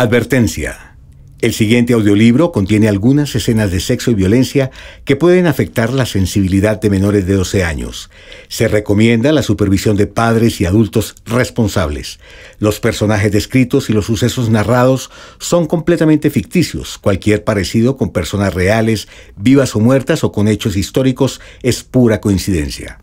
Advertencia. El siguiente audiolibro contiene algunas escenas de sexo y violencia que pueden afectar la sensibilidad de menores de 12 años. Se recomienda la supervisión de padres y adultos responsables. Los personajes descritos y los sucesos narrados son completamente ficticios. Cualquier parecido con personas reales, vivas o muertas o con hechos históricos es pura coincidencia.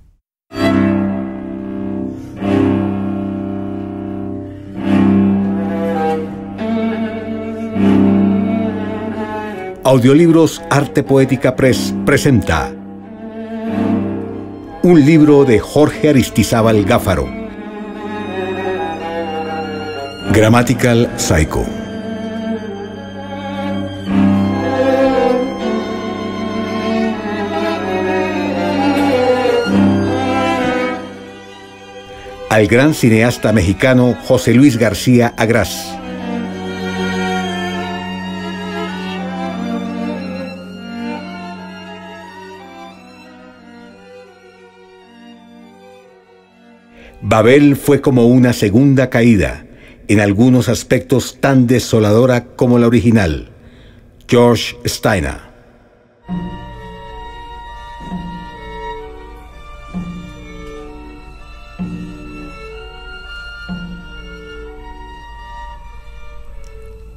Audiolibros Arte Poética Press presenta un libro de Jorge Aristizábal Gáfaro. Gramatical Psycho. Al gran cineasta mexicano José Luis García Agras. Babel fue como una segunda caída, en algunos aspectos tan desoladora como la original. George Steiner.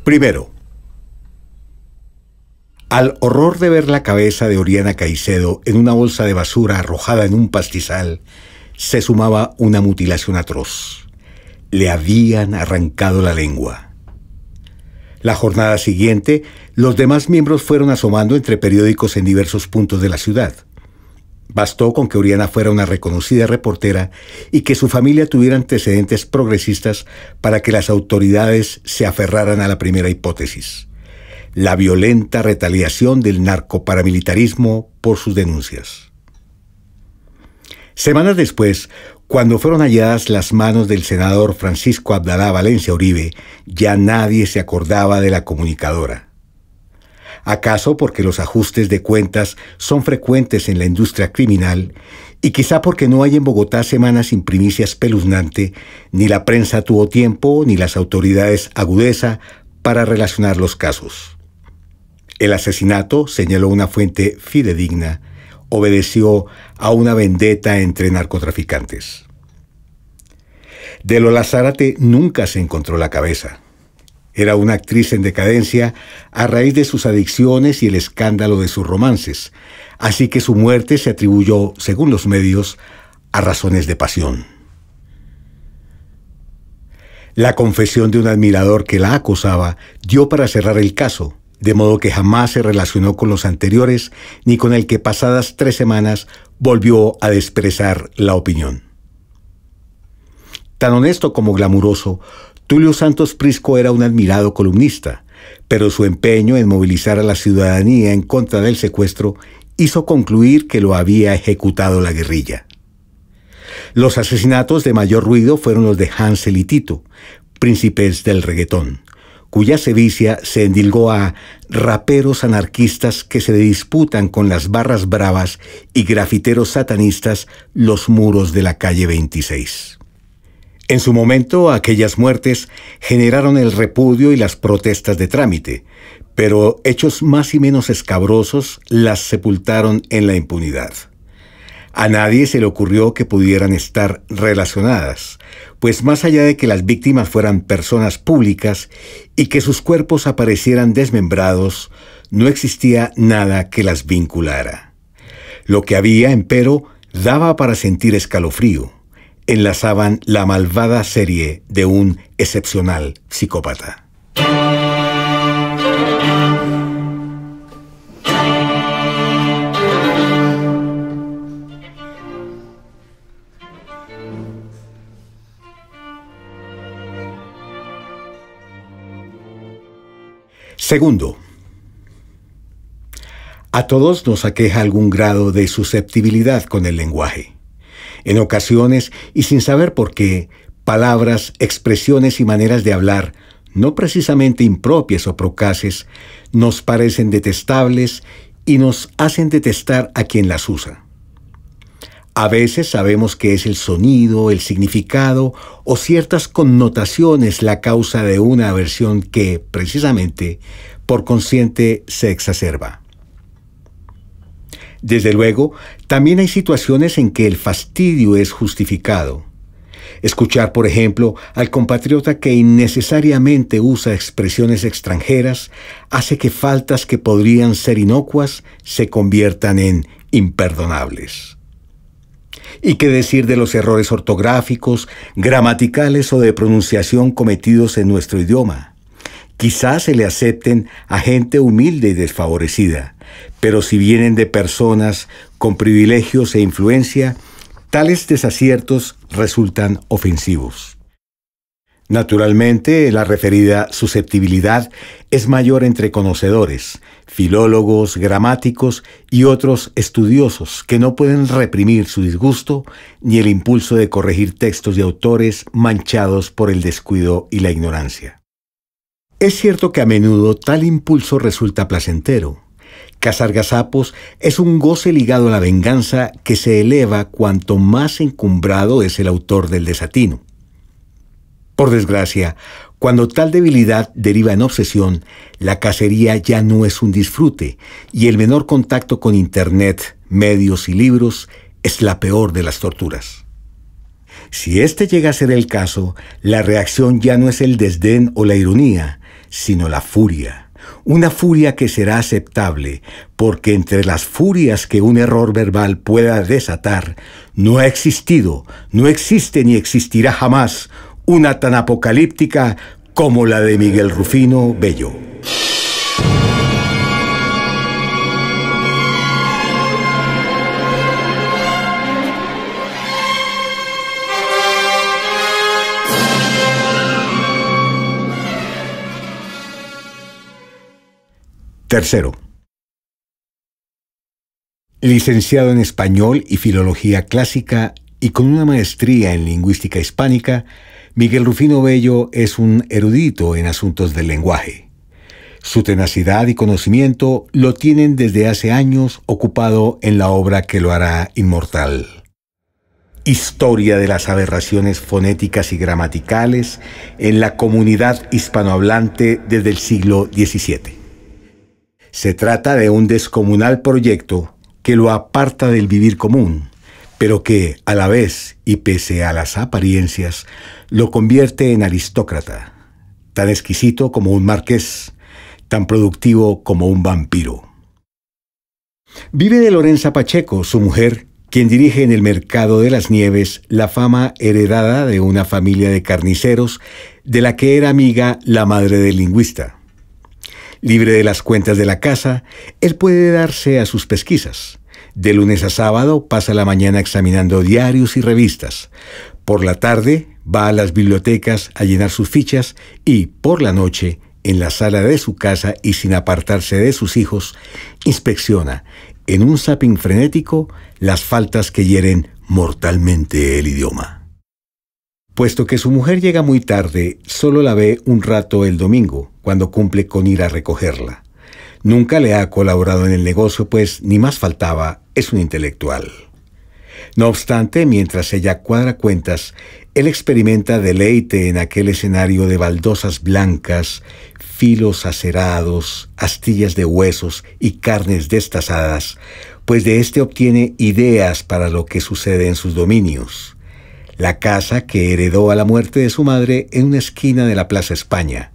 Primero, al horror de ver la cabeza de Oriana Caicedo en una bolsa de basura arrojada en un pastizal, se sumaba una mutilación atroz. Le habían arrancado la lengua. La jornada siguiente, los demás miembros fueron asomando entre periódicos en diversos puntos de la ciudad. Bastó con que Oriana fuera una reconocida reportera y que su familia tuviera antecedentes progresistas para que las autoridades se aferraran a la primera hipótesis, la violenta retaliación del narcoparamilitarismo por sus denuncias. Semanas después, cuando fueron halladas las manos del senador Francisco Abdalá Valencia Uribe, ya nadie se acordaba de la comunicadora. ¿Acaso porque los ajustes de cuentas son frecuentes en la industria criminal y quizá porque no hay en Bogotá semanas sin primicia espeluznante, ni la prensa tuvo tiempo ni las autoridades agudeza para relacionar los casos? El asesinato, señaló una fuente fidedigna, obedeció a una vendetta entre narcotraficantes. De Lola Zárate nunca se encontró la cabeza. Era una actriz en decadencia a raíz de sus adicciones y el escándalo de sus romances, así que su muerte se atribuyó, según los medios, a razones de pasión. La confesión de un admirador que la acosaba dio para cerrar el caso, de modo que jamás se relacionó con los anteriores ni con el que pasadas tres semanas volvió a desprezar la opinión. Tan honesto como glamuroso, Tulio Santos Prisco era un admirado columnista, pero su empeño en movilizar a la ciudadanía en contra del secuestro hizo concluir que lo había ejecutado la guerrilla. Los asesinatos de mayor ruido fueron los de Hansel y Tito, príncipes del reggaetón cuya sevicia se endilgó a raperos anarquistas que se disputan con las barras bravas y grafiteros satanistas los muros de la calle 26. En su momento, aquellas muertes generaron el repudio y las protestas de trámite, pero hechos más y menos escabrosos las sepultaron en la impunidad. A nadie se le ocurrió que pudieran estar relacionadas, pues más allá de que las víctimas fueran personas públicas y que sus cuerpos aparecieran desmembrados, no existía nada que las vinculara. Lo que había, empero, daba para sentir escalofrío. Enlazaban la malvada serie de un excepcional psicópata. Segundo, a todos nos aqueja algún grado de susceptibilidad con el lenguaje. En ocasiones, y sin saber por qué, palabras, expresiones y maneras de hablar, no precisamente impropias o procaces, nos parecen detestables y nos hacen detestar a quien las usa. A veces sabemos que es el sonido, el significado o ciertas connotaciones la causa de una aversión que, precisamente, por consciente se exacerba. Desde luego, también hay situaciones en que el fastidio es justificado. Escuchar, por ejemplo, al compatriota que innecesariamente usa expresiones extranjeras hace que faltas que podrían ser inocuas se conviertan en imperdonables y qué decir de los errores ortográficos, gramaticales o de pronunciación cometidos en nuestro idioma. Quizás se le acepten a gente humilde y desfavorecida, pero si vienen de personas con privilegios e influencia, tales desaciertos resultan ofensivos. Naturalmente, la referida susceptibilidad es mayor entre conocedores, filólogos, gramáticos y otros estudiosos que no pueden reprimir su disgusto ni el impulso de corregir textos de autores manchados por el descuido y la ignorancia. Es cierto que a menudo tal impulso resulta placentero. Cazar gazapos es un goce ligado a la venganza que se eleva cuanto más encumbrado es el autor del desatino. Por desgracia, cuando tal debilidad deriva en obsesión, la cacería ya no es un disfrute y el menor contacto con Internet, medios y libros es la peor de las torturas. Si este llega a ser el caso, la reacción ya no es el desdén o la ironía, sino la furia. Una furia que será aceptable, porque entre las furias que un error verbal pueda desatar, no ha existido, no existe ni existirá jamás una tan apocalíptica como la de Miguel Rufino Bello. Tercero. Licenciado en Español y Filología Clásica y con una maestría en Lingüística Hispánica, Miguel Rufino Bello es un erudito en asuntos del lenguaje. Su tenacidad y conocimiento lo tienen desde hace años ocupado en la obra que lo hará inmortal. Historia de las aberraciones fonéticas y gramaticales en la comunidad hispanohablante desde el siglo XVII. Se trata de un descomunal proyecto que lo aparta del vivir común, pero que, a la vez y pese a las apariencias, lo convierte en aristócrata, tan exquisito como un marqués, tan productivo como un vampiro. Vive de Lorenza Pacheco, su mujer, quien dirige en el mercado de las nieves la fama heredada de una familia de carniceros de la que era amiga la madre del lingüista. Libre de las cuentas de la casa, él puede darse a sus pesquisas. De lunes a sábado pasa la mañana examinando diarios y revistas. Por la tarde va a las bibliotecas a llenar sus fichas y, por la noche, en la sala de su casa y sin apartarse de sus hijos, inspecciona, en un zapping frenético, las faltas que hieren mortalmente el idioma. Puesto que su mujer llega muy tarde, solo la ve un rato el domingo, cuando cumple con ir a recogerla. Nunca le ha colaborado en el negocio, pues ni más faltaba, es un intelectual. No obstante, mientras ella cuadra cuentas, él experimenta deleite en aquel escenario de baldosas blancas, filos acerados, astillas de huesos y carnes destazadas, pues de éste obtiene ideas para lo que sucede en sus dominios. La casa que heredó a la muerte de su madre en una esquina de la Plaza España,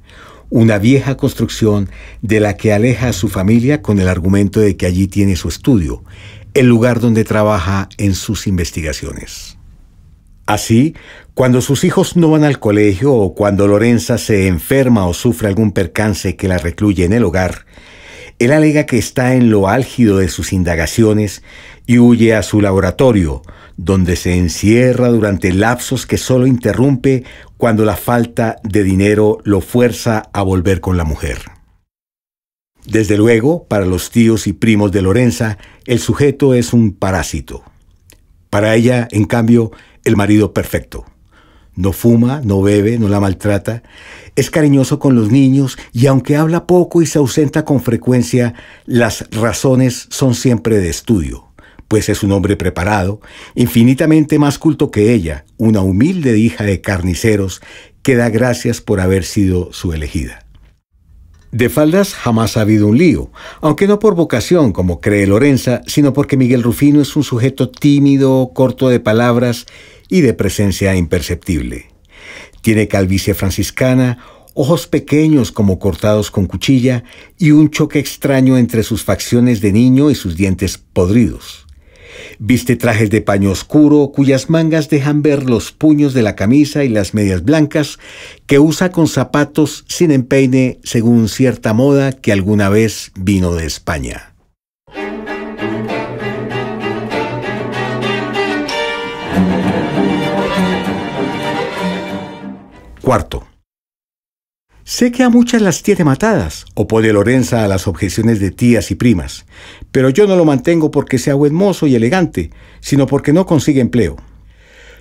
una vieja construcción de la que aleja a su familia con el argumento de que allí tiene su estudio, el lugar donde trabaja en sus investigaciones. Así, cuando sus hijos no van al colegio o cuando Lorenza se enferma o sufre algún percance que la recluye en el hogar, él alega que está en lo álgido de sus indagaciones y huye a su laboratorio, donde se encierra durante lapsos que solo interrumpe cuando la falta de dinero lo fuerza a volver con la mujer. Desde luego, para los tíos y primos de Lorenza, el sujeto es un parásito. Para ella, en cambio, el marido perfecto. No fuma, no bebe, no la maltrata. Es cariñoso con los niños y aunque habla poco y se ausenta con frecuencia, las razones son siempre de estudio, pues es un hombre preparado, infinitamente más culto que ella, una humilde hija de carniceros que da gracias por haber sido su elegida. De faldas jamás ha habido un lío, aunque no por vocación, como cree Lorenza, sino porque Miguel Rufino es un sujeto tímido, corto de palabras y de presencia imperceptible. Tiene calvicie franciscana, ojos pequeños como cortados con cuchilla y un choque extraño entre sus facciones de niño y sus dientes podridos. Viste trajes de paño oscuro cuyas mangas dejan ver los puños de la camisa y las medias blancas que usa con zapatos sin empeine según cierta moda que alguna vez vino de España. Cuarto. Sé que a muchas las tiene matadas, opone Lorenza a las objeciones de tías y primas, pero yo no lo mantengo porque sea buen y elegante, sino porque no consigue empleo.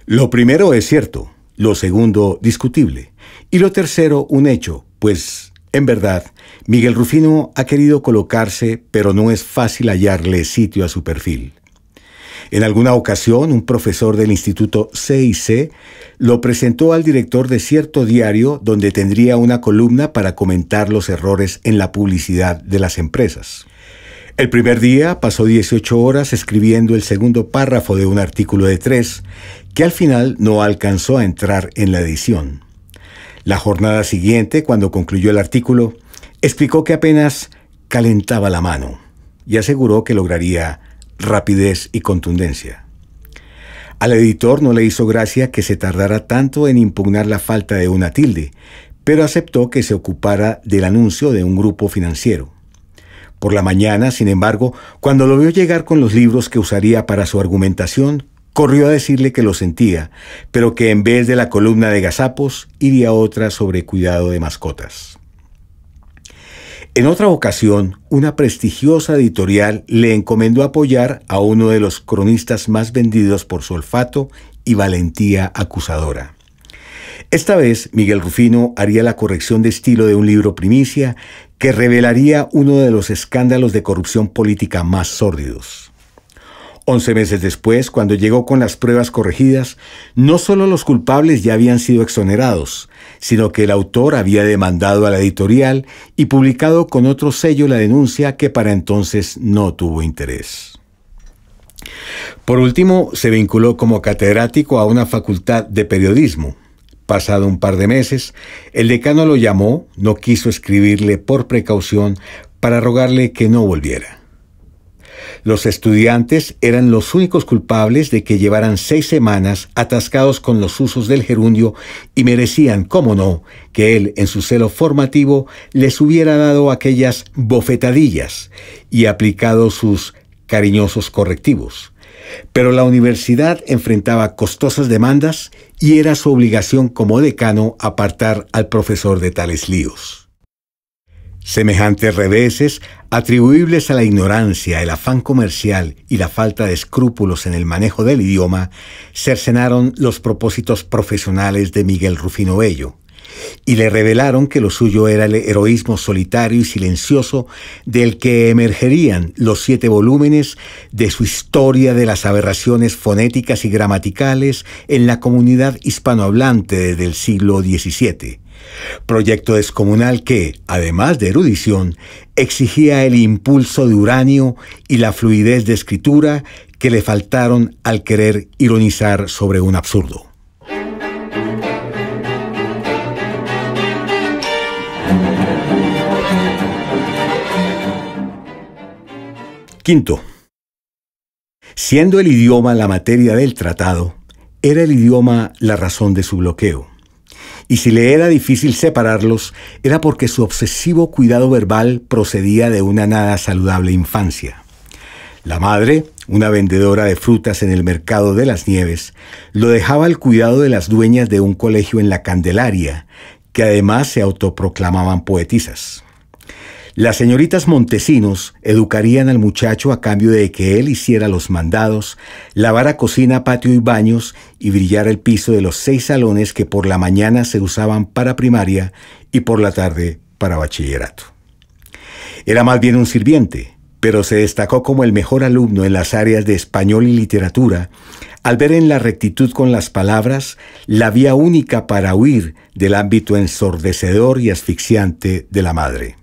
Lo primero es cierto, lo segundo discutible, y lo tercero un hecho, pues, en verdad, Miguel Rufino ha querido colocarse, pero no es fácil hallarle sitio a su perfil. En alguna ocasión, un profesor del Instituto CIC lo presentó al director de cierto diario donde tendría una columna para comentar los errores en la publicidad de las empresas. El primer día pasó 18 horas escribiendo el segundo párrafo de un artículo de tres, que al final no alcanzó a entrar en la edición. La jornada siguiente, cuando concluyó el artículo, explicó que apenas calentaba la mano y aseguró que lograría rapidez y contundencia. Al editor no le hizo gracia que se tardara tanto en impugnar la falta de una tilde, pero aceptó que se ocupara del anuncio de un grupo financiero. Por la mañana, sin embargo, cuando lo vio llegar con los libros que usaría para su argumentación, corrió a decirle que lo sentía, pero que en vez de la columna de gazapos iría otra sobre cuidado de mascotas. En otra ocasión, una prestigiosa editorial le encomendó apoyar a uno de los cronistas más vendidos por su olfato y valentía acusadora. Esta vez, Miguel Rufino haría la corrección de estilo de un libro primicia que revelaría uno de los escándalos de corrupción política más sórdidos. Once meses después, cuando llegó con las pruebas corregidas, no solo los culpables ya habían sido exonerados, sino que el autor había demandado a la editorial y publicado con otro sello la denuncia que para entonces no tuvo interés. Por último, se vinculó como catedrático a una facultad de periodismo. Pasado un par de meses, el decano lo llamó, no quiso escribirle por precaución para rogarle que no volviera. Los estudiantes eran los únicos culpables de que llevaran seis semanas atascados con los usos del gerundio y merecían, cómo no, que él, en su celo formativo, les hubiera dado aquellas bofetadillas y aplicado sus cariñosos correctivos. Pero la universidad enfrentaba costosas demandas y era su obligación como decano apartar al profesor de tales líos. Semejantes reveses, atribuibles a la ignorancia, el afán comercial y la falta de escrúpulos en el manejo del idioma, cercenaron los propósitos profesionales de Miguel Rufino Bello y le revelaron que lo suyo era el heroísmo solitario y silencioso del que emergerían los siete volúmenes de su historia de las aberraciones fonéticas y gramaticales en la comunidad hispanohablante desde el siglo XVII Proyecto descomunal que, además de erudición, exigía el impulso de uranio y la fluidez de escritura que le faltaron al querer ironizar sobre un absurdo. Quinto. Siendo el idioma la materia del tratado, era el idioma la razón de su bloqueo y si le era difícil separarlos, era porque su obsesivo cuidado verbal procedía de una nada saludable infancia. La madre, una vendedora de frutas en el mercado de las nieves, lo dejaba al cuidado de las dueñas de un colegio en la Candelaria, que además se autoproclamaban poetisas. Las señoritas Montesinos educarían al muchacho a cambio de que él hiciera los mandados, lavara cocina, patio y baños y brillara el piso de los seis salones que por la mañana se usaban para primaria y por la tarde para bachillerato. Era más bien un sirviente, pero se destacó como el mejor alumno en las áreas de español y literatura, al ver en la rectitud con las palabras la vía única para huir del ámbito ensordecedor y asfixiante de la madre.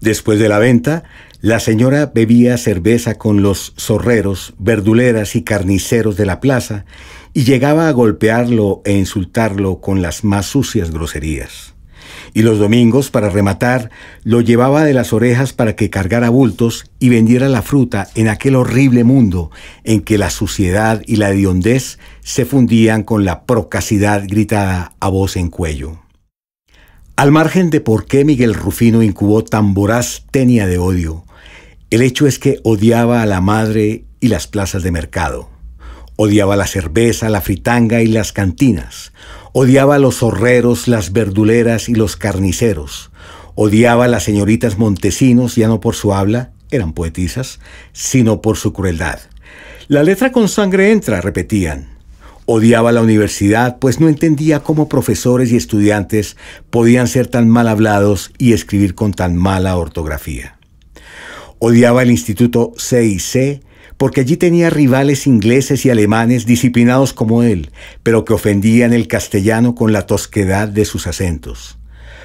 Después de la venta, la señora bebía cerveza con los zorreros, verduleras y carniceros de la plaza y llegaba a golpearlo e insultarlo con las más sucias groserías. Y los domingos, para rematar, lo llevaba de las orejas para que cargara bultos y vendiera la fruta en aquel horrible mundo en que la suciedad y la hediondez se fundían con la procacidad gritada a voz en cuello. Al margen de por qué Miguel Rufino incubó tan voraz tenia de odio, el hecho es que odiaba a la madre y las plazas de mercado. Odiaba la cerveza, la fritanga y las cantinas. Odiaba a los horreros, las verduleras y los carniceros. Odiaba a las señoritas Montesinos, ya no por su habla, eran poetisas, sino por su crueldad. La letra con sangre entra, repetían. Odiaba la universidad, pues no entendía cómo profesores y estudiantes podían ser tan mal hablados y escribir con tan mala ortografía. Odiaba el Instituto CIC, porque allí tenía rivales ingleses y alemanes disciplinados como él, pero que ofendían el castellano con la tosquedad de sus acentos.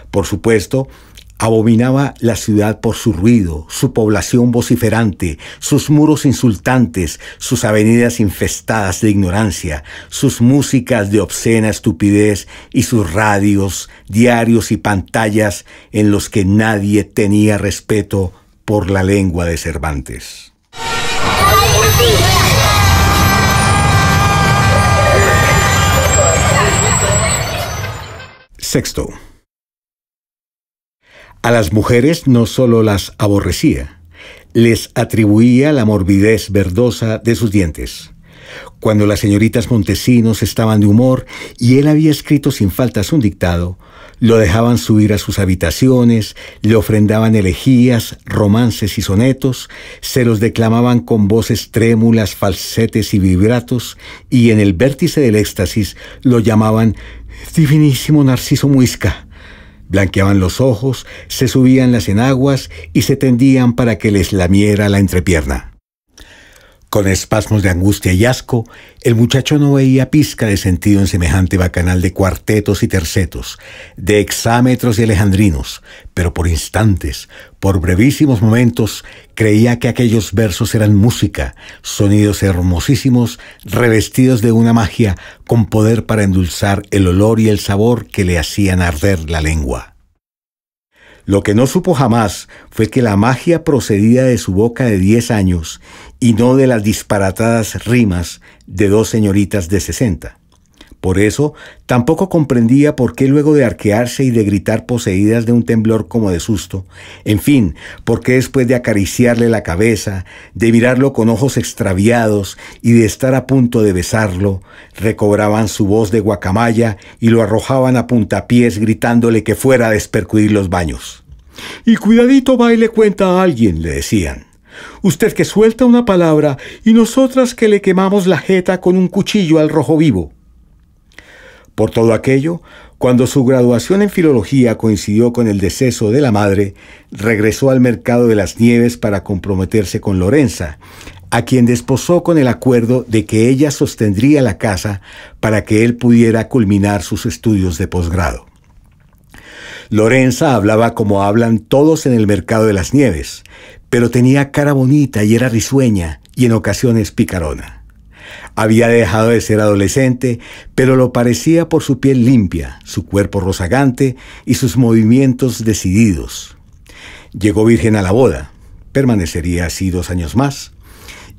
Por supuesto, Abominaba la ciudad por su ruido, su población vociferante, sus muros insultantes, sus avenidas infestadas de ignorancia, sus músicas de obscena estupidez y sus radios, diarios y pantallas en los que nadie tenía respeto por la lengua de Cervantes. Sexto. A las mujeres no solo las aborrecía, les atribuía la morbidez verdosa de sus dientes. Cuando las señoritas Montesinos estaban de humor y él había escrito sin faltas un dictado, lo dejaban subir a sus habitaciones, le ofrendaban elegías, romances y sonetos, se los declamaban con voces trémulas, falsetes y vibratos, y en el vértice del éxtasis lo llamaban Divinísimo Narciso Muisca, blanqueaban los ojos, se subían las enaguas y se tendían para que les lamiera la entrepierna. Con espasmos de angustia y asco, el muchacho no veía pizca de sentido en semejante bacanal de cuartetos y tercetos, de hexámetros y alejandrinos, pero por instantes, por brevísimos momentos, creía que aquellos versos eran música, sonidos hermosísimos, revestidos de una magia con poder para endulzar el olor y el sabor que le hacían arder la lengua. Lo que no supo jamás fue que la magia procedía de su boca de diez años y no de las disparatadas rimas de dos señoritas de sesenta. Por eso, tampoco comprendía por qué luego de arquearse y de gritar poseídas de un temblor como de susto, en fin, por qué después de acariciarle la cabeza, de mirarlo con ojos extraviados y de estar a punto de besarlo, recobraban su voz de guacamaya y lo arrojaban a puntapiés gritándole que fuera a despercuir los baños. Y cuidadito baile cuenta a alguien, le decían. Usted que suelta una palabra y nosotras que le quemamos la jeta con un cuchillo al rojo vivo. Por todo aquello, cuando su graduación en filología coincidió con el deceso de la madre, regresó al mercado de las nieves para comprometerse con Lorenza, a quien desposó con el acuerdo de que ella sostendría la casa para que él pudiera culminar sus estudios de posgrado. Lorenza hablaba como hablan todos en el mercado de las nieves, pero tenía cara bonita y era risueña y en ocasiones picarona. Había dejado de ser adolescente, pero lo parecía por su piel limpia, su cuerpo rozagante y sus movimientos decididos. Llegó virgen a la boda, permanecería así dos años más,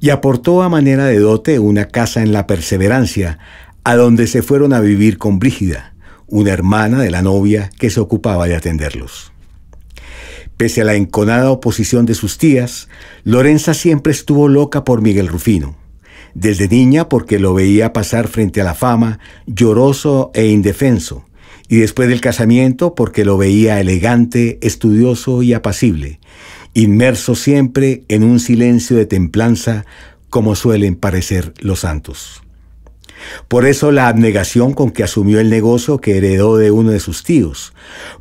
y aportó a manera de dote una casa en la Perseverancia, a donde se fueron a vivir con Brígida, una hermana de la novia que se ocupaba de atenderlos. Pese a la enconada oposición de sus tías, Lorenza siempre estuvo loca por Miguel Rufino. Desde niña, porque lo veía pasar frente a la fama, lloroso e indefenso, y después del casamiento, porque lo veía elegante, estudioso y apacible, inmerso siempre en un silencio de templanza, como suelen parecer los santos. Por eso la abnegación con que asumió el negocio que heredó de uno de sus tíos.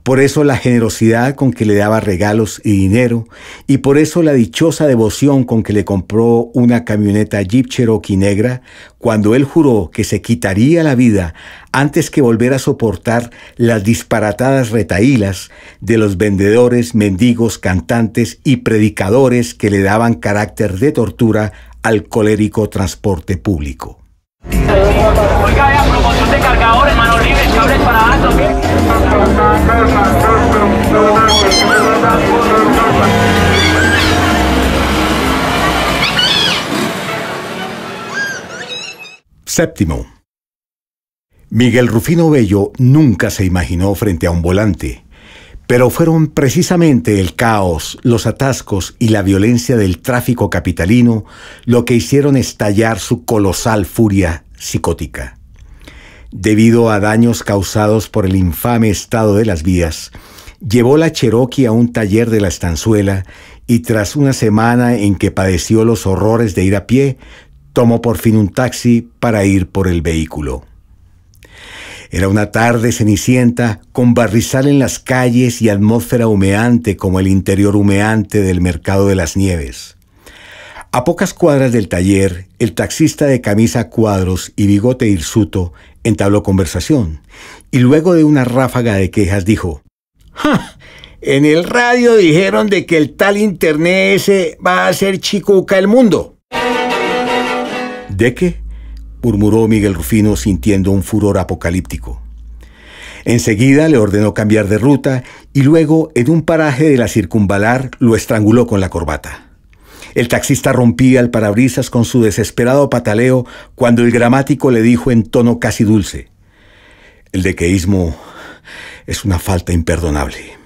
Por eso la generosidad con que le daba regalos y dinero. Y por eso la dichosa devoción con que le compró una camioneta Jeep Cherokee negra cuando él juró que se quitaría la vida antes que volver a soportar las disparatadas retaílas de los vendedores, mendigos, cantantes y predicadores que le daban carácter de tortura al colérico transporte público. Oiga, vea, promoción de cargadores, manos libres, cables para altos. Séptimo. Miguel Rufino Bello nunca se imaginó frente a un volante pero fueron precisamente el caos, los atascos y la violencia del tráfico capitalino lo que hicieron estallar su colosal furia psicótica. Debido a daños causados por el infame estado de las vías, llevó la Cherokee a un taller de la estanzuela y tras una semana en que padeció los horrores de ir a pie, tomó por fin un taxi para ir por el vehículo. Era una tarde cenicienta, con barrizal en las calles y atmósfera humeante como el interior humeante del mercado de las nieves. A pocas cuadras del taller, el taxista de camisa cuadros y bigote hirsuto entabló conversación y luego de una ráfaga de quejas dijo: ¡Ja! En el radio dijeron de que el tal internet ese va a hacer chicuca el mundo. ¿De qué? murmuró Miguel Rufino sintiendo un furor apocalíptico. Enseguida le ordenó cambiar de ruta y luego, en un paraje de la circunvalar, lo estranguló con la corbata. El taxista rompía el parabrisas con su desesperado pataleo cuando el gramático le dijo en tono casi dulce, El dequeísmo es una falta imperdonable.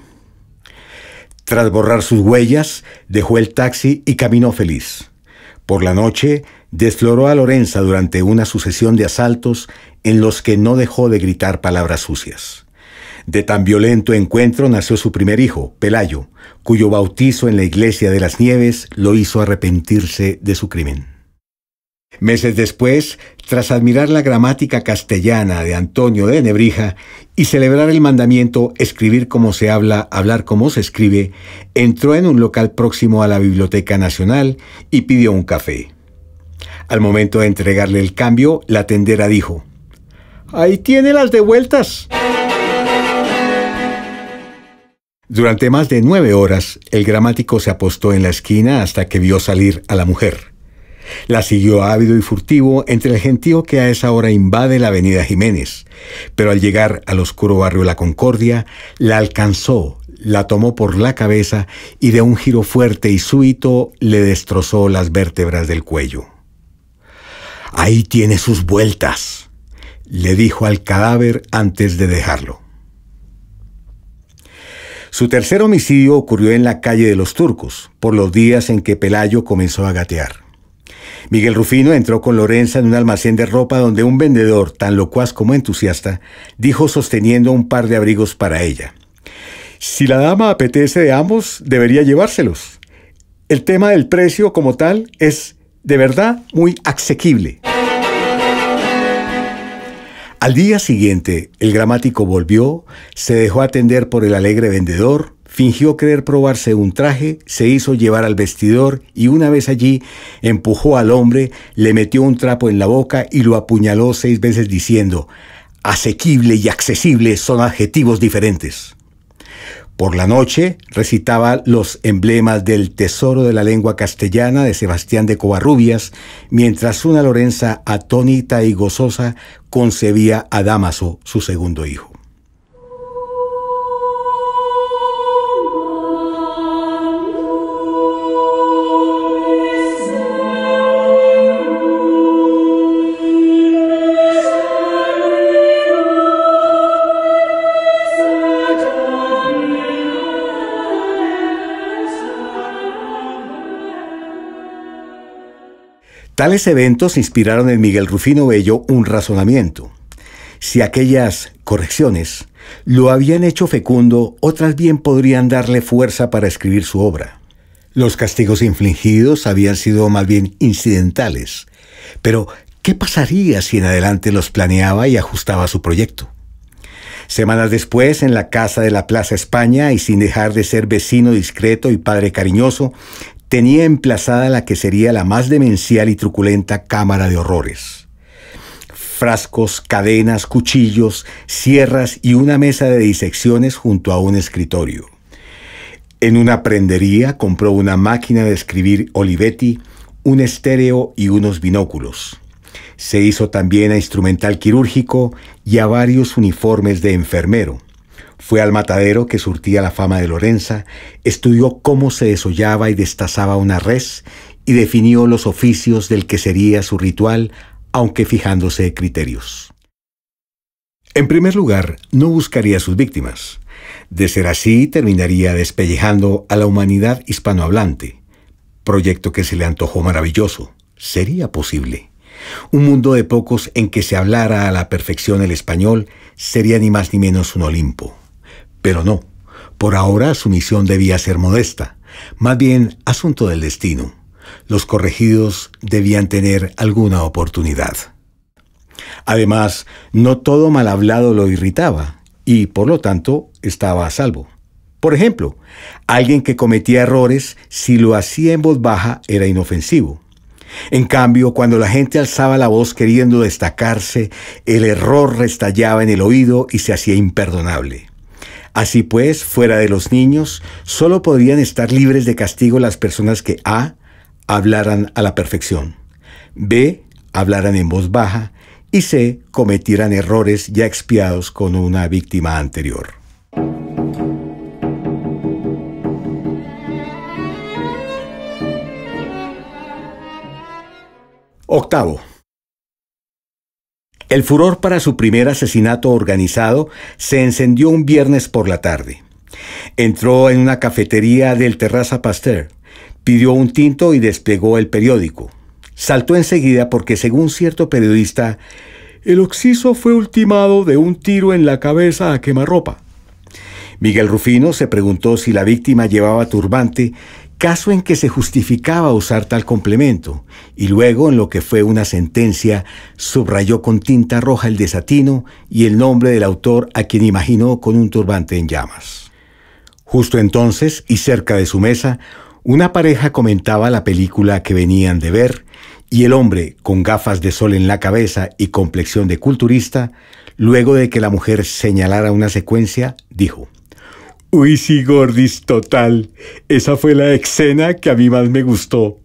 Tras borrar sus huellas, dejó el taxi y caminó feliz. Por la noche, desfloró a Lorenza durante una sucesión de asaltos en los que no dejó de gritar palabras sucias. De tan violento encuentro nació su primer hijo, Pelayo, cuyo bautizo en la iglesia de las Nieves lo hizo arrepentirse de su crimen. Meses después, tras admirar la gramática castellana de Antonio de Nebrija y celebrar el mandamiento escribir como se habla, hablar como se escribe, entró en un local próximo a la Biblioteca Nacional y pidió un café. Al momento de entregarle el cambio, la tendera dijo, Ahí tiene las devueltas. Durante más de nueve horas, el gramático se apostó en la esquina hasta que vio salir a la mujer. La siguió ávido y furtivo entre el gentío que a esa hora invade la avenida Jiménez, pero al llegar al oscuro barrio La Concordia, la alcanzó, la tomó por la cabeza y de un giro fuerte y súbito le destrozó las vértebras del cuello. Ahí tiene sus vueltas, le dijo al cadáver antes de dejarlo. Su tercer homicidio ocurrió en la calle de los Turcos, por los días en que Pelayo comenzó a gatear. Miguel Rufino entró con Lorenza en un almacén de ropa donde un vendedor, tan locuaz como entusiasta, dijo sosteniendo un par de abrigos para ella. Si la dama apetece de ambos, debería llevárselos. El tema del precio como tal es de verdad muy asequible. Al día siguiente, el gramático volvió, se dejó atender por el alegre vendedor, fingió querer probarse un traje, se hizo llevar al vestidor y una vez allí empujó al hombre, le metió un trapo en la boca y lo apuñaló seis veces diciendo, asequible y accesible son adjetivos diferentes. Por la noche recitaba los emblemas del Tesoro de la Lengua Castellana de Sebastián de Covarrubias, mientras una Lorenza atónita y gozosa concebía a Damaso, su segundo hijo. Tales eventos inspiraron en Miguel Rufino Bello un razonamiento. Si aquellas correcciones lo habían hecho fecundo, otras bien podrían darle fuerza para escribir su obra. Los castigos infligidos habían sido más bien incidentales. Pero, ¿qué pasaría si en adelante los planeaba y ajustaba su proyecto? Semanas después, en la casa de la Plaza España y sin dejar de ser vecino discreto y padre cariñoso, tenía emplazada la que sería la más demencial y truculenta cámara de horrores. Frascos, cadenas, cuchillos, sierras y una mesa de disecciones junto a un escritorio. En una prendería compró una máquina de escribir Olivetti, un estéreo y unos binóculos. Se hizo también a instrumental quirúrgico y a varios uniformes de enfermero. Fue al matadero que surtía la fama de Lorenza, estudió cómo se desollaba y destazaba una res y definió los oficios del que sería su ritual, aunque fijándose criterios. En primer lugar, no buscaría sus víctimas. De ser así, terminaría despellejando a la humanidad hispanohablante, proyecto que se le antojó maravilloso. Sería posible. Un mundo de pocos en que se hablara a la perfección el español sería ni más ni menos un Olimpo. Pero no, por ahora su misión debía ser modesta, más bien asunto del destino. Los corregidos debían tener alguna oportunidad. Además, no todo mal hablado lo irritaba y, por lo tanto, estaba a salvo. Por ejemplo, alguien que cometía errores, si lo hacía en voz baja, era inofensivo. En cambio, cuando la gente alzaba la voz queriendo destacarse, el error restallaba en el oído y se hacía imperdonable. Así pues, fuera de los niños, solo podrían estar libres de castigo las personas que A. hablaran a la perfección, B. hablaran en voz baja y C. cometieran errores ya expiados con una víctima anterior. Octavo, el furor para su primer asesinato organizado se encendió un viernes por la tarde. Entró en una cafetería del Terraza Pasteur, pidió un tinto y despegó el periódico. Saltó enseguida porque, según cierto periodista, el oxiso fue ultimado de un tiro en la cabeza a quemarropa. Miguel Rufino se preguntó si la víctima llevaba turbante caso en que se justificaba usar tal complemento, y luego en lo que fue una sentencia subrayó con tinta roja el desatino y el nombre del autor a quien imaginó con un turbante en llamas. Justo entonces, y cerca de su mesa, una pareja comentaba la película que venían de ver, y el hombre, con gafas de sol en la cabeza y complexión de culturista, luego de que la mujer señalara una secuencia, dijo, Uy sí, Gordis total. Esa fue la escena que a mí más me gustó.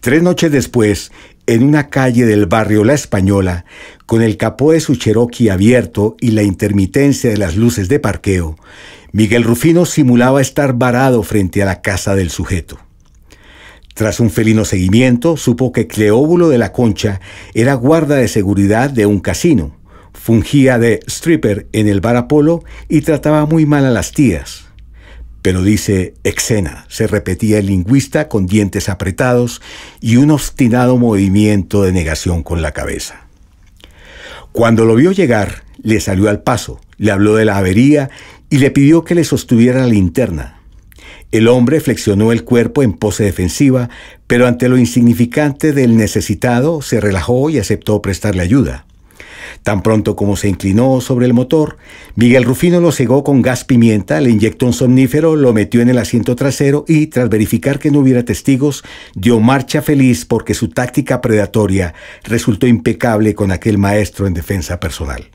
Tres noches después, en una calle del barrio La Española, con el capó de su Cherokee abierto y la intermitencia de las luces de parqueo, Miguel Rufino simulaba estar varado frente a la casa del sujeto. Tras un felino seguimiento, supo que Cleóbulo de la Concha era guarda de seguridad de un casino. Fungía de stripper en el bar Apolo y trataba muy mal a las tías. Pero dice Exena, se repetía el lingüista con dientes apretados y un obstinado movimiento de negación con la cabeza. Cuando lo vio llegar, le salió al paso, le habló de la avería y le pidió que le sostuviera la linterna. El hombre flexionó el cuerpo en pose defensiva, pero ante lo insignificante del necesitado se relajó y aceptó prestarle ayuda. Tan pronto como se inclinó sobre el motor, Miguel Rufino lo cegó con gas pimienta, le inyectó un somnífero, lo metió en el asiento trasero y, tras verificar que no hubiera testigos, dio marcha feliz porque su táctica predatoria resultó impecable con aquel maestro en defensa personal.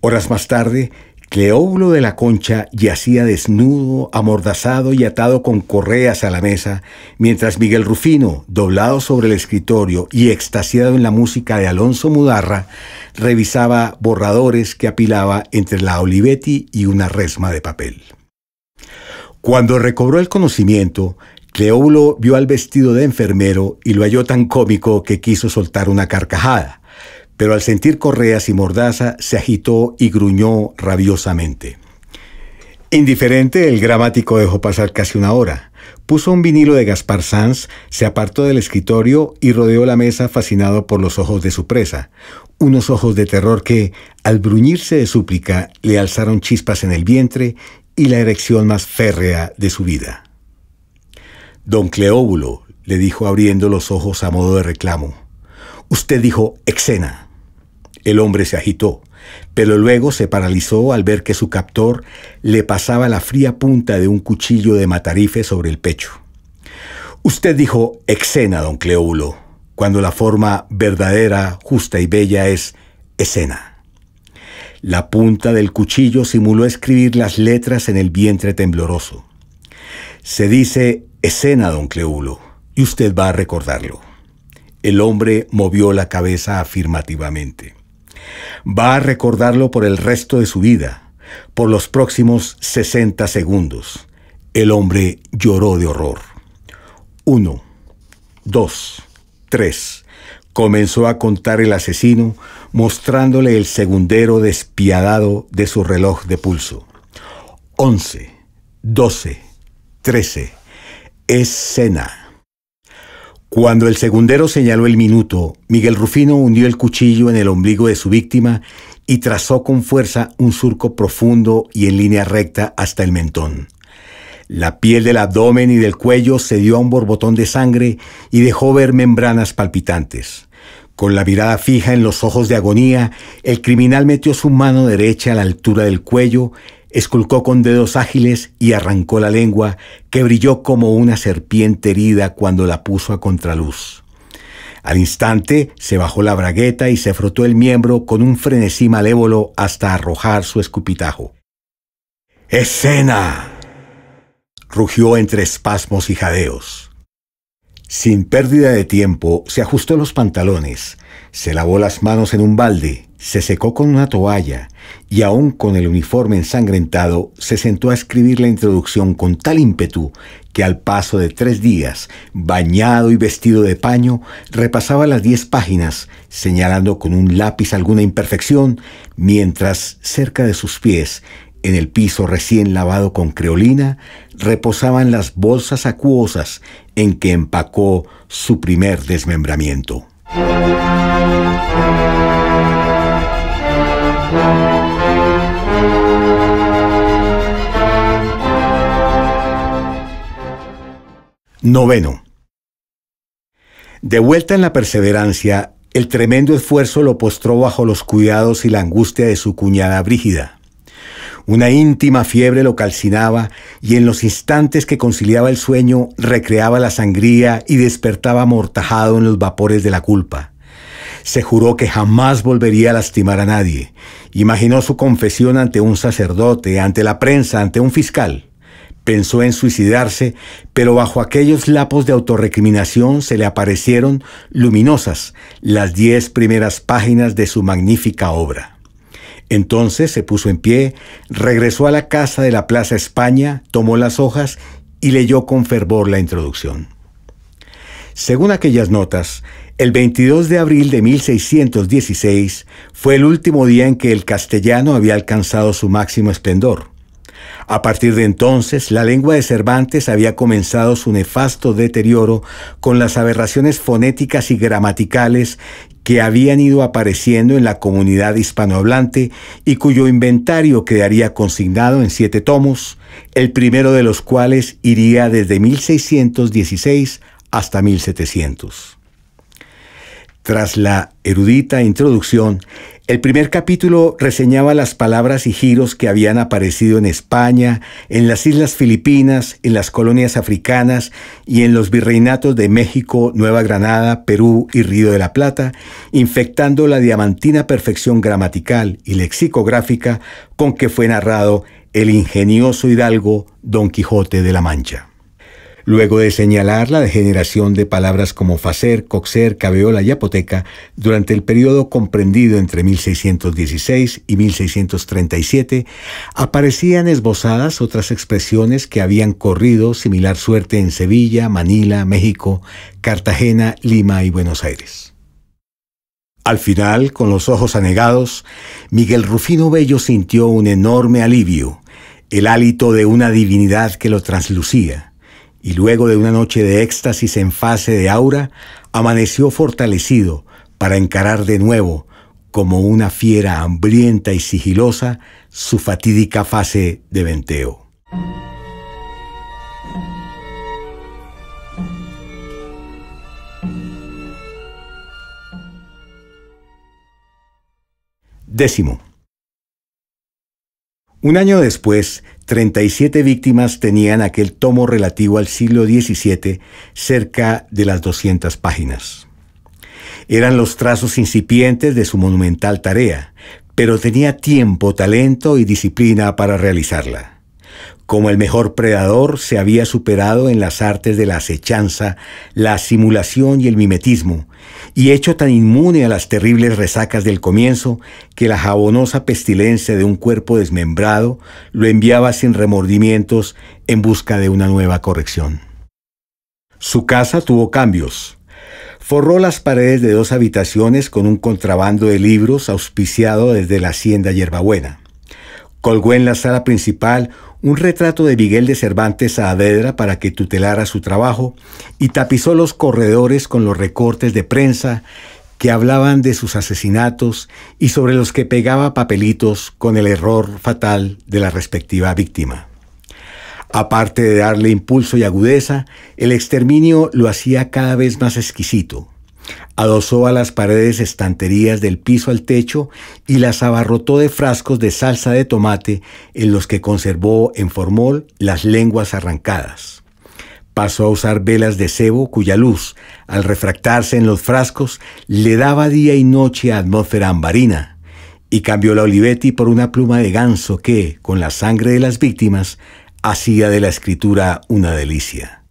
Horas más tarde, Cleóbulo de la Concha yacía desnudo, amordazado y atado con correas a la mesa, mientras Miguel Rufino, doblado sobre el escritorio y extasiado en la música de Alonso Mudarra, revisaba borradores que apilaba entre la Olivetti y una resma de papel. Cuando recobró el conocimiento, Cleóbulo vio al vestido de enfermero y lo halló tan cómico que quiso soltar una carcajada pero al sentir correas y mordaza se agitó y gruñó rabiosamente. Indiferente, el gramático dejó pasar casi una hora. Puso un vinilo de Gaspar Sanz, se apartó del escritorio y rodeó la mesa fascinado por los ojos de su presa, unos ojos de terror que, al bruñirse de súplica, le alzaron chispas en el vientre y la erección más férrea de su vida. Don Cleóbulo, le dijo abriendo los ojos a modo de reclamo, usted dijo exena. El hombre se agitó, pero luego se paralizó al ver que su captor le pasaba la fría punta de un cuchillo de matarife sobre el pecho. Usted dijo escena, don Cleulo», cuando la forma verdadera, justa y bella es escena. La punta del cuchillo simuló escribir las letras en el vientre tembloroso. Se dice escena, don Cleulo», y usted va a recordarlo. El hombre movió la cabeza afirmativamente. Va a recordarlo por el resto de su vida, por los próximos 60 segundos. El hombre lloró de horror. Uno, dos, tres. Comenzó a contar el asesino, mostrándole el segundero despiadado de su reloj de pulso. Once, doce, trece. Escena. Cuando el segundero señaló el minuto, Miguel Rufino hundió el cuchillo en el ombligo de su víctima y trazó con fuerza un surco profundo y en línea recta hasta el mentón. La piel del abdomen y del cuello se dio a un borbotón de sangre y dejó ver membranas palpitantes. Con la mirada fija en los ojos de agonía, el criminal metió su mano derecha a la altura del cuello Esculcó con dedos ágiles y arrancó la lengua, que brilló como una serpiente herida cuando la puso a contraluz. Al instante se bajó la bragueta y se frotó el miembro con un frenesí malévolo hasta arrojar su escupitajo. ¡Escena! rugió entre espasmos y jadeos. Sin pérdida de tiempo, se ajustó los pantalones, se lavó las manos en un balde, se secó con una toalla y aún con el uniforme ensangrentado se sentó a escribir la introducción con tal ímpetu que al paso de tres días, bañado y vestido de paño, repasaba las diez páginas, señalando con un lápiz alguna imperfección, mientras cerca de sus pies, en el piso recién lavado con creolina, reposaban las bolsas acuosas en que empacó su primer desmembramiento. Noveno. De vuelta en la perseverancia, el tremendo esfuerzo lo postró bajo los cuidados y la angustia de su cuñada Brígida. Una íntima fiebre lo calcinaba y en los instantes que conciliaba el sueño recreaba la sangría y despertaba amortajado en los vapores de la culpa se juró que jamás volvería a lastimar a nadie. Imaginó su confesión ante un sacerdote, ante la prensa, ante un fiscal. Pensó en suicidarse, pero bajo aquellos lapos de autorrecriminación se le aparecieron luminosas las diez primeras páginas de su magnífica obra. Entonces se puso en pie, regresó a la casa de la Plaza España, tomó las hojas y leyó con fervor la introducción. Según aquellas notas, el 22 de abril de 1616 fue el último día en que el castellano había alcanzado su máximo esplendor. A partir de entonces, la lengua de Cervantes había comenzado su nefasto deterioro con las aberraciones fonéticas y gramaticales que habían ido apareciendo en la comunidad hispanohablante y cuyo inventario quedaría consignado en siete tomos, el primero de los cuales iría desde 1616 hasta 1700. Tras la erudita introducción, el primer capítulo reseñaba las palabras y giros que habían aparecido en España, en las islas filipinas, en las colonias africanas y en los virreinatos de México, Nueva Granada, Perú y Río de la Plata, infectando la diamantina perfección gramatical y lexicográfica con que fue narrado el ingenioso hidalgo Don Quijote de la Mancha. Luego de señalar la degeneración de palabras como facer, coxer, cabeola y apoteca durante el periodo comprendido entre 1616 y 1637, aparecían esbozadas otras expresiones que habían corrido similar suerte en Sevilla, Manila, México, Cartagena, Lima y Buenos Aires. Al final, con los ojos anegados, Miguel Rufino Bello sintió un enorme alivio, el hálito de una divinidad que lo translucía y luego de una noche de éxtasis en fase de aura, amaneció fortalecido para encarar de nuevo, como una fiera hambrienta y sigilosa, su fatídica fase de venteo. Décimo. Un año después, 37 víctimas tenían aquel tomo relativo al siglo XVII, cerca de las 200 páginas. Eran los trazos incipientes de su monumental tarea, pero tenía tiempo, talento y disciplina para realizarla. Como el mejor predador, se había superado en las artes de la acechanza, la simulación y el mimetismo, y hecho tan inmune a las terribles resacas del comienzo que la jabonosa pestilencia de un cuerpo desmembrado lo enviaba sin remordimientos en busca de una nueva corrección. Su casa tuvo cambios. Forró las paredes de dos habitaciones con un contrabando de libros auspiciado desde la hacienda Yerbabuena. Colgó en la sala principal un retrato de Miguel de Cervantes a Saavedra para que tutelara su trabajo y tapizó los corredores con los recortes de prensa que hablaban de sus asesinatos y sobre los que pegaba papelitos con el error fatal de la respectiva víctima. Aparte de darle impulso y agudeza, el exterminio lo hacía cada vez más exquisito. Adosó a las paredes estanterías del piso al techo y las abarrotó de frascos de salsa de tomate en los que conservó en formol las lenguas arrancadas. Pasó a usar velas de cebo cuya luz, al refractarse en los frascos, le daba día y noche atmósfera ambarina. Y cambió la Olivetti por una pluma de ganso que, con la sangre de las víctimas, hacía de la escritura una delicia.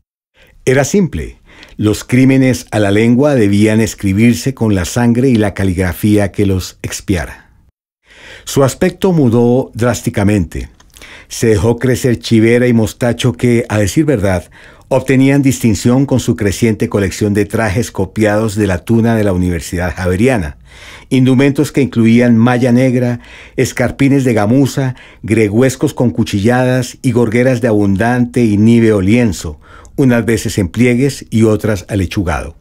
Era simple, los crímenes a la lengua debían escribirse con la sangre y la caligrafía que los expiara. Su aspecto mudó drásticamente. Se dejó crecer chivera y mostacho que, a decir verdad, obtenían distinción con su creciente colección de trajes copiados de la tuna de la Universidad Javeriana, indumentos que incluían malla negra, escarpines de gamuza, greguescos con cuchilladas y gorgueras de abundante y níveo lienzo, unas veces en pliegues y otras lechugado.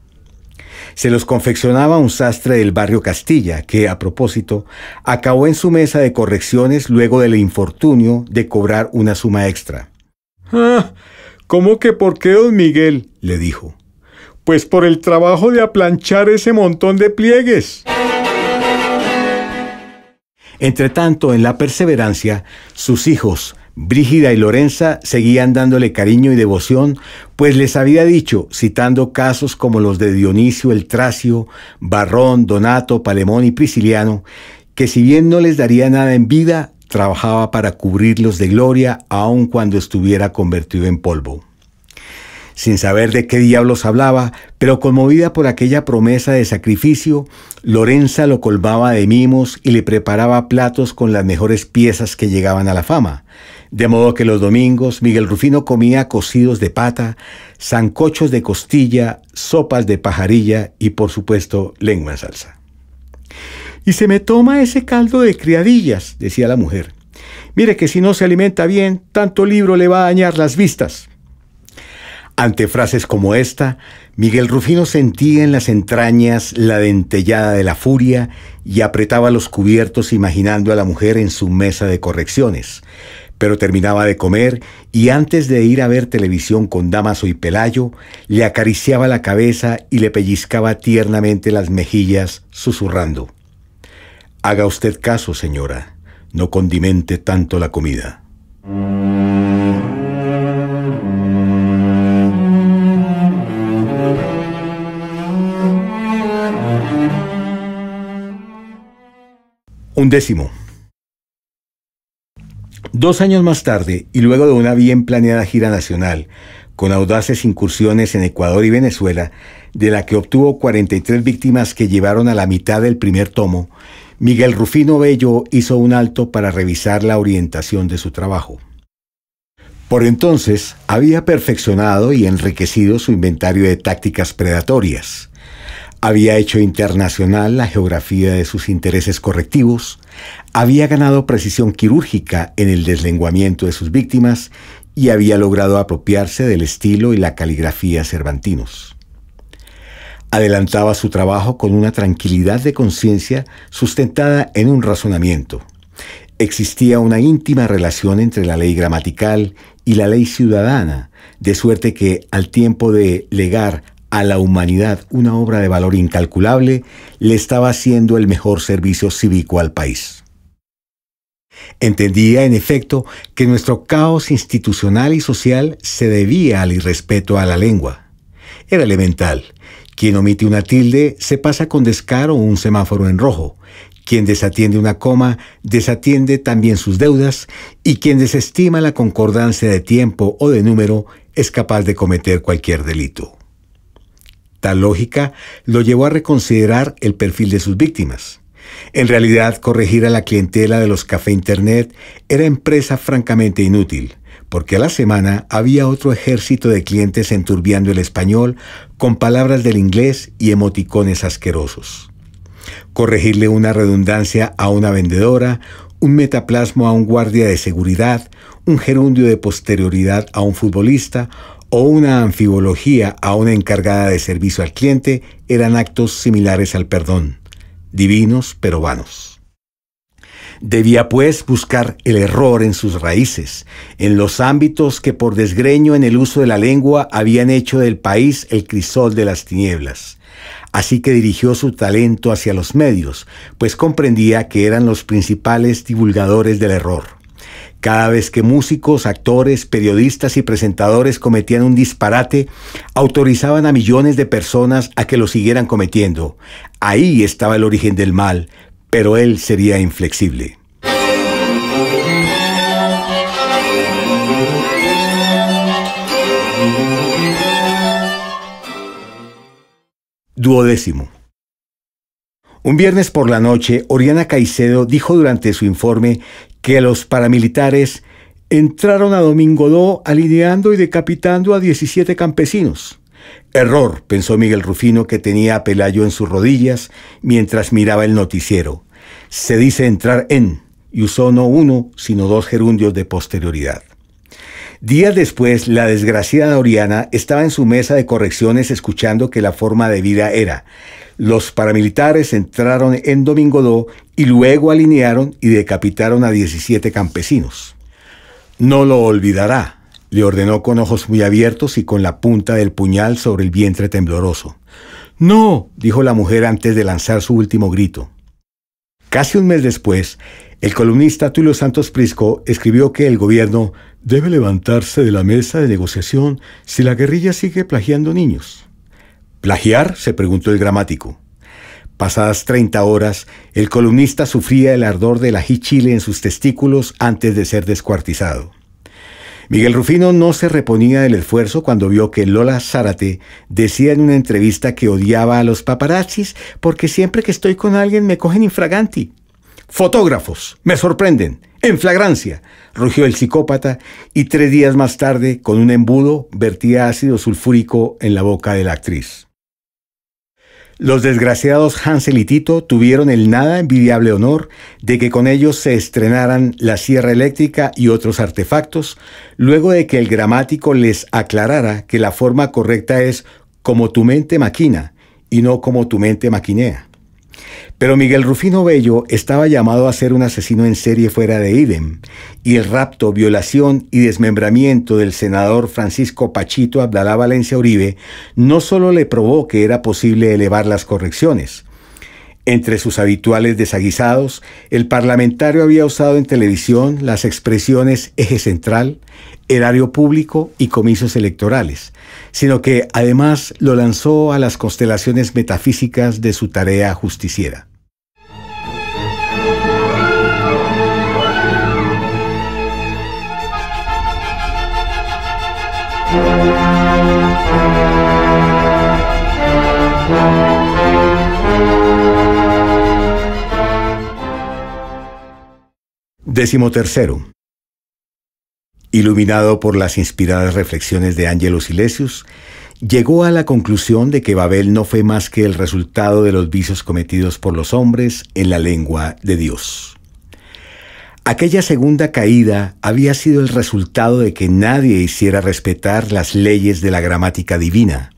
Se los confeccionaba un sastre del barrio Castilla, que, a propósito, acabó en su mesa de correcciones luego del infortunio de cobrar una suma extra. Ah, ¿cómo que por qué, don Miguel? le dijo. Pues por el trabajo de aplanchar ese montón de pliegues. Entretanto, en la perseverancia, sus hijos, Brígida y Lorenza seguían dándole cariño y devoción, pues les había dicho, citando casos como los de Dionisio el Tracio, Barrón, Donato, Palemón y Prisciliano, que si bien no les daría nada en vida, trabajaba para cubrirlos de gloria aun cuando estuviera convertido en polvo. Sin saber de qué diablos hablaba, pero conmovida por aquella promesa de sacrificio, Lorenza lo colmaba de mimos y le preparaba platos con las mejores piezas que llegaban a la fama. De modo que los domingos Miguel Rufino comía cocidos de pata, zancochos de costilla, sopas de pajarilla y por supuesto lengua en salsa. Y se me toma ese caldo de criadillas, decía la mujer. Mire que si no se alimenta bien, tanto libro le va a dañar las vistas. Ante frases como esta, Miguel Rufino sentía en las entrañas la dentellada de la furia y apretaba los cubiertos imaginando a la mujer en su mesa de correcciones. Pero terminaba de comer y antes de ir a ver televisión con Damaso y Pelayo, le acariciaba la cabeza y le pellizcaba tiernamente las mejillas, susurrando. Haga usted caso, señora, no condimente tanto la comida. Un décimo. Dos años más tarde, y luego de una bien planeada gira nacional, con audaces incursiones en Ecuador y Venezuela, de la que obtuvo 43 víctimas que llevaron a la mitad del primer tomo, Miguel Rufino Bello hizo un alto para revisar la orientación de su trabajo. Por entonces, había perfeccionado y enriquecido su inventario de tácticas predatorias había hecho internacional la geografía de sus intereses correctivos, había ganado precisión quirúrgica en el deslenguamiento de sus víctimas y había logrado apropiarse del estilo y la caligrafía cervantinos. Adelantaba su trabajo con una tranquilidad de conciencia sustentada en un razonamiento. Existía una íntima relación entre la ley gramatical y la ley ciudadana, de suerte que al tiempo de legar a la humanidad una obra de valor incalculable, le estaba haciendo el mejor servicio cívico al país. Entendía, en efecto, que nuestro caos institucional y social se debía al irrespeto a la lengua. Era elemental. Quien omite una tilde se pasa con descaro un semáforo en rojo. Quien desatiende una coma desatiende también sus deudas y quien desestima la concordancia de tiempo o de número es capaz de cometer cualquier delito lógica lo llevó a reconsiderar el perfil de sus víctimas. En realidad, corregir a la clientela de los cafés internet era empresa francamente inútil, porque a la semana había otro ejército de clientes enturbiando el español con palabras del inglés y emoticones asquerosos. Corregirle una redundancia a una vendedora, un metaplasmo a un guardia de seguridad, un gerundio de posterioridad a un futbolista o una anfibología a una encargada de servicio al cliente eran actos similares al perdón, divinos pero vanos. Debía pues buscar el error en sus raíces, en los ámbitos que por desgreño en el uso de la lengua habían hecho del país el crisol de las tinieblas. Así que dirigió su talento hacia los medios, pues comprendía que eran los principales divulgadores del error. Cada vez que músicos, actores, periodistas y presentadores cometían un disparate, autorizaban a millones de personas a que lo siguieran cometiendo. Ahí estaba el origen del mal, pero él sería inflexible. Duodécimo. Un viernes por la noche, Oriana Caicedo dijo durante su informe que los paramilitares entraron a Domingo Domingodó alineando y decapitando a 17 campesinos. Error, pensó Miguel Rufino, que tenía a Pelayo en sus rodillas mientras miraba el noticiero. Se dice entrar en, y usó no uno, sino dos gerundios de posterioridad. Días después, la desgraciada Oriana estaba en su mesa de correcciones escuchando que la forma de vida era los paramilitares entraron en Domingodó y luego alinearon y decapitaron a 17 campesinos. No lo olvidará, le ordenó con ojos muy abiertos y con la punta del puñal sobre el vientre tembloroso. No, dijo la mujer antes de lanzar su último grito. Casi un mes después, el columnista Tulio Santos Prisco escribió que el gobierno debe levantarse de la mesa de negociación si la guerrilla sigue plagiando niños. ¿Lagiar?, se preguntó el gramático. Pasadas 30 horas, el columnista sufría el ardor del ají chile en sus testículos antes de ser descuartizado. Miguel Rufino no se reponía del esfuerzo cuando vio que Lola Zárate decía en una entrevista que odiaba a los paparazzis porque siempre que estoy con alguien me cogen infraganti. Fotógrafos, me sorprenden, en flagrancia, rugió el psicópata y tres días más tarde, con un embudo, vertía ácido sulfúrico en la boca de la actriz. Los desgraciados Hansel y Tito tuvieron el nada envidiable honor de que con ellos se estrenaran la sierra eléctrica y otros artefactos, luego de que el gramático les aclarara que la forma correcta es como tu mente maquina y no como tu mente maquinea. Pero Miguel Rufino Bello estaba llamado a ser un asesino en serie fuera de idem, y el rapto, violación y desmembramiento del senador Francisco Pachito Abdalá Valencia Uribe no solo le probó que era posible elevar las correcciones, entre sus habituales desaguisados, el parlamentario había usado en televisión las expresiones eje central, erario público y comicios electorales, sino que además lo lanzó a las constelaciones metafísicas de su tarea justiciera. Décimo tercero iluminado por las inspiradas reflexiones de Ángelos Silesius, llegó a la conclusión de que Babel no fue más que el resultado de los vicios cometidos por los hombres en la lengua de Dios. Aquella segunda caída había sido el resultado de que nadie hiciera respetar las leyes de la gramática divina,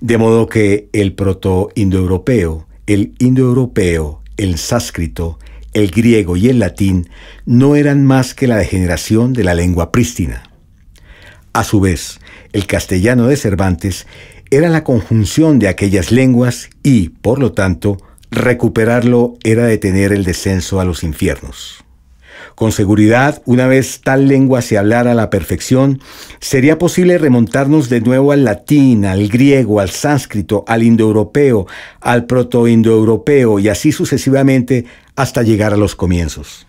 de modo que el proto-indoeuropeo, el indoeuropeo, el sánscrito, el griego y el latín no eran más que la degeneración de la lengua prístina. A su vez, el castellano de Cervantes era la conjunción de aquellas lenguas y, por lo tanto, recuperarlo era detener el descenso a los infiernos. Con seguridad, una vez tal lengua se hablara a la perfección, sería posible remontarnos de nuevo al latín, al griego, al sánscrito, al indoeuropeo, al protoindoeuropeo y así sucesivamente hasta llegar a los comienzos.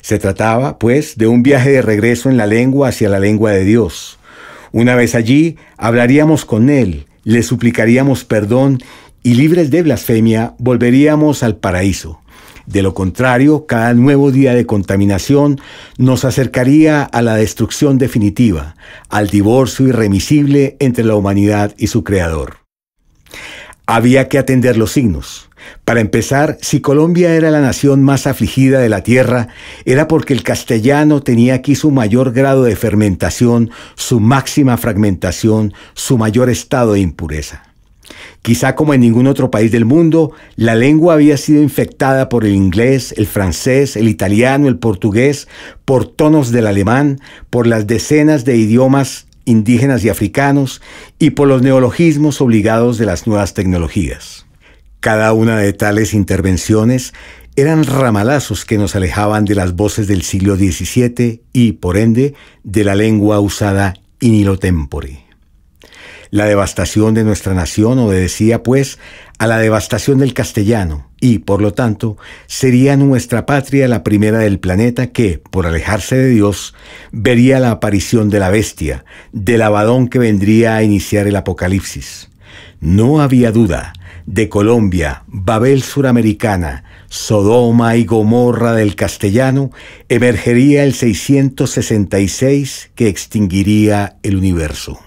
Se trataba, pues, de un viaje de regreso en la lengua hacia la lengua de Dios. Una vez allí, hablaríamos con Él, le suplicaríamos perdón y libres de blasfemia, volveríamos al paraíso. De lo contrario, cada nuevo día de contaminación nos acercaría a la destrucción definitiva, al divorcio irremisible entre la humanidad y su creador. Había que atender los signos. Para empezar, si Colombia era la nación más afligida de la tierra, era porque el castellano tenía aquí su mayor grado de fermentación, su máxima fragmentación, su mayor estado de impureza. Quizá como en ningún otro país del mundo, la lengua había sido infectada por el inglés, el francés, el italiano, el portugués, por tonos del alemán, por las decenas de idiomas indígenas y africanos y por los neologismos obligados de las nuevas tecnologías. Cada una de tales intervenciones eran ramalazos que nos alejaban de las voces del siglo XVII y, por ende, de la lengua usada in illo tempore la devastación de nuestra nación obedecía, pues, a la devastación del castellano y, por lo tanto, sería nuestra patria la primera del planeta que, por alejarse de Dios, vería la aparición de la bestia, del abadón que vendría a iniciar el apocalipsis. No había duda de Colombia, Babel suramericana, Sodoma y Gomorra del castellano, emergería el 666 que extinguiría el universo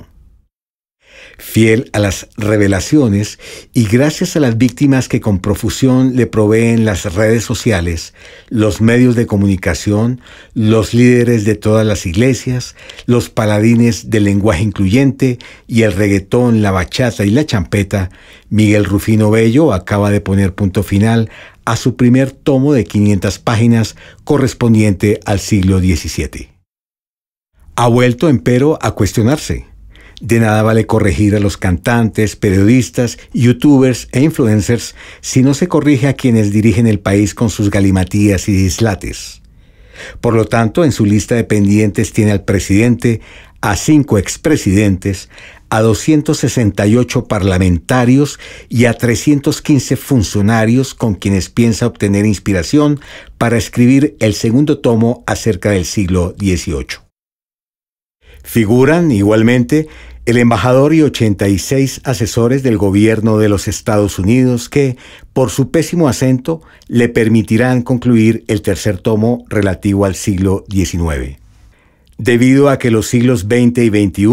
fiel a las revelaciones y gracias a las víctimas que con profusión le proveen las redes sociales, los medios de comunicación, los líderes de todas las iglesias, los paladines del lenguaje incluyente y el reggaetón, la bachata y la champeta, Miguel Rufino Bello acaba de poner punto final a su primer tomo de 500 páginas correspondiente al siglo XVII. Ha vuelto, empero, a cuestionarse de nada vale corregir a los cantantes, periodistas, youtubers e influencers si no se corrige a quienes dirigen el país con sus galimatías y dislates. Por lo tanto, en su lista de pendientes tiene al presidente, a cinco expresidentes, a 268 parlamentarios y a 315 funcionarios con quienes piensa obtener inspiración para escribir el segundo tomo acerca del siglo XVIII. Figuran igualmente el embajador y 86 asesores del gobierno de los Estados Unidos que, por su pésimo acento, le permitirán concluir el tercer tomo relativo al siglo XIX. Debido a que los siglos XX y XXI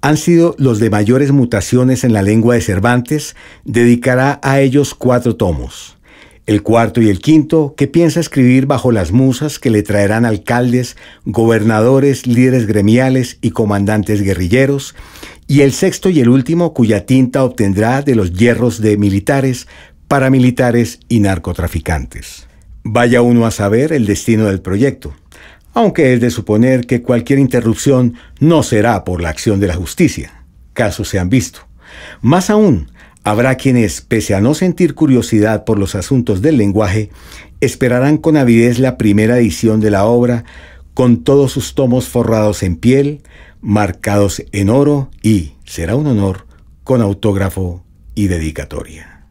han sido los de mayores mutaciones en la lengua de Cervantes, dedicará a ellos cuatro tomos. El cuarto y el quinto, que piensa escribir bajo las musas que le traerán alcaldes, gobernadores, líderes gremiales y comandantes guerrilleros. Y el sexto y el último, cuya tinta obtendrá de los hierros de militares, paramilitares y narcotraficantes. Vaya uno a saber el destino del proyecto, aunque es de suponer que cualquier interrupción no será por la acción de la justicia. Casos se han visto. Más aún, Habrá quienes, pese a no sentir curiosidad por los asuntos del lenguaje, esperarán con avidez la primera edición de la obra, con todos sus tomos forrados en piel, marcados en oro y, será un honor, con autógrafo y dedicatoria.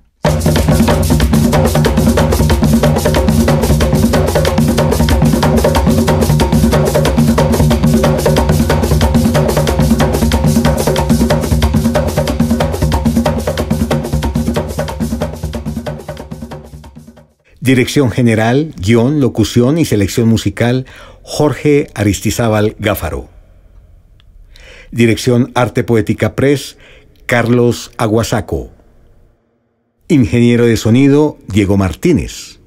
Dirección general, guión, locución y selección musical, Jorge Aristizábal Gáfaro. Dirección Arte Poética Press, Carlos Aguasaco. Ingeniero de sonido, Diego Martínez.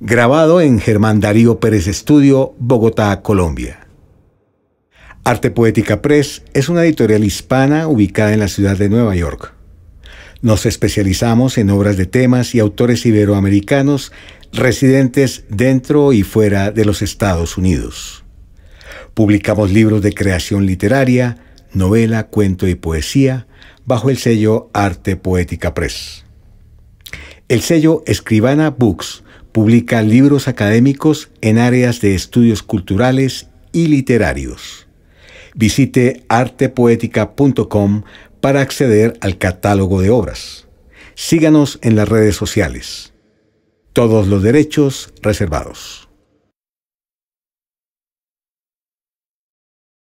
Grabado en Germán Darío Pérez Estudio, Bogotá, Colombia. Arte Poética Press es una editorial hispana ubicada en la ciudad de Nueva York. Nos especializamos en obras de temas y autores iberoamericanos residentes dentro y fuera de los Estados Unidos. Publicamos libros de creación literaria, novela, cuento y poesía bajo el sello Arte Poética Press. El sello Escribana Books publica libros académicos en áreas de estudios culturales y literarios. Visite artepoética.com para acceder al catálogo de obras. Síganos en las redes sociales. Todos los derechos reservados.